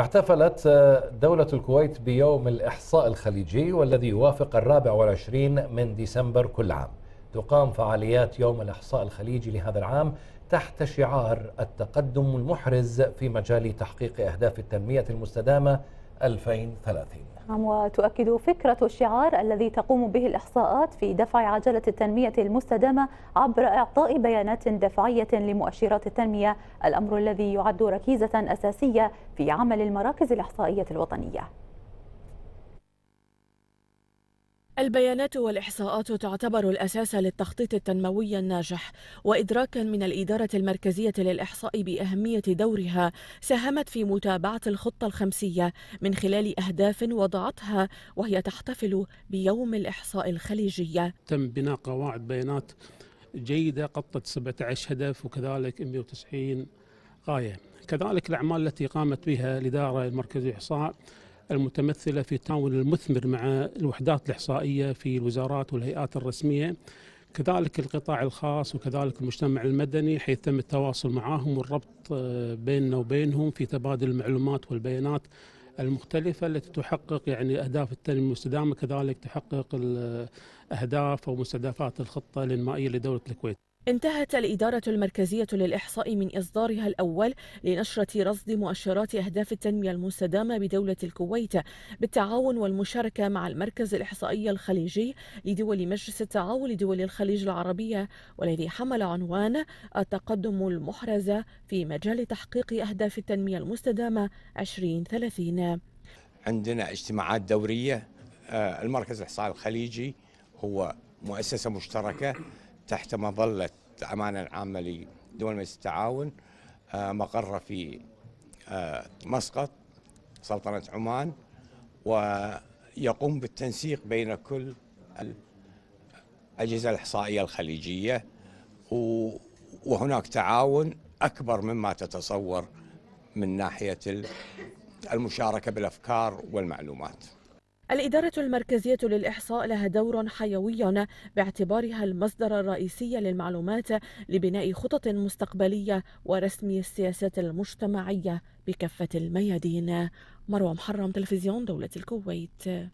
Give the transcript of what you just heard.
احتفلت آه، دولة الكويت بيوم الإحصاء الخليجي والذي يوافق الرابع والعشرين من ديسمبر كل عام تقام فعاليات يوم الإحصاء الخليجي لهذا العام تحت شعار التقدم المحرز في مجال تحقيق أهداف التنمية المستدامة 2030 نعم وتؤكد فكرة الشعار الذي تقوم به الإحصاءات في دفع عجلة التنمية المستدامة عبر إعطاء بيانات دفعية لمؤشرات التنمية الأمر الذي يعد ركيزة أساسية في عمل المراكز الإحصائية الوطنية البيانات والإحصاءات تعتبر الأساس للتخطيط التنموي الناجح وإدراكا من الإدارة المركزية للإحصاء بأهمية دورها ساهمت في متابعة الخطة الخمسية من خلال أهداف وضعتها وهي تحتفل بيوم الإحصاء الخليجية تم بناء قواعد بيانات جيدة غطت 17 هدف وكذلك 190 غاية كذلك الأعمال التي قامت بها الإدارة المركزية للإحصاء المتمثلة في التعاون المثمر مع الوحدات الإحصائية في الوزارات والهيئات الرسمية كذلك القطاع الخاص وكذلك المجتمع المدني حيث تم التواصل معهم والربط آه، بيننا وبينهم في تبادل المعلومات والبيانات المختلفة التي تحقق يعني أهداف التنمية المستدامة كذلك تحقق الأهداف آه، أو مستهدفات الخطة الإنمائية لدولة الكويت انتهت الإدارة المركزية للإحصاء من إصدارها الأول لنشرة رصد مؤشرات أهداف التنمية المستدامة بدولة الكويت بالتعاون والمشاركة مع المركز الإحصائي الخليجي لدول مجلس التعاون لدول الخليج العربية والذي حمل عنوان التقدم المحرز في مجال تحقيق أهداف التنمية المستدامة 2030 عندنا اجتماعات دورية آه، المركز الإحصائي الخليجي هو مؤسسة مشتركة تحت مظلة الأمانة العامة لدول مجلس التعاون آه، مقره في آه، مسقط سلطنة عمان ويقوم بالتنسيق بين كل الأجهزة الإحصائية الخليجية وهناك تعاون أكبر مما تتصور من ناحية المشاركة بالأفكار والمعلومات الإدارة المركزية للإحصاء لها دور حيوي باعتبارها المصدر الرئيسي للمعلومات لبناء خطط مستقبلية ورسم السياسات المجتمعية بكافة الميادين مروى محرم تلفزيون دولة الكويت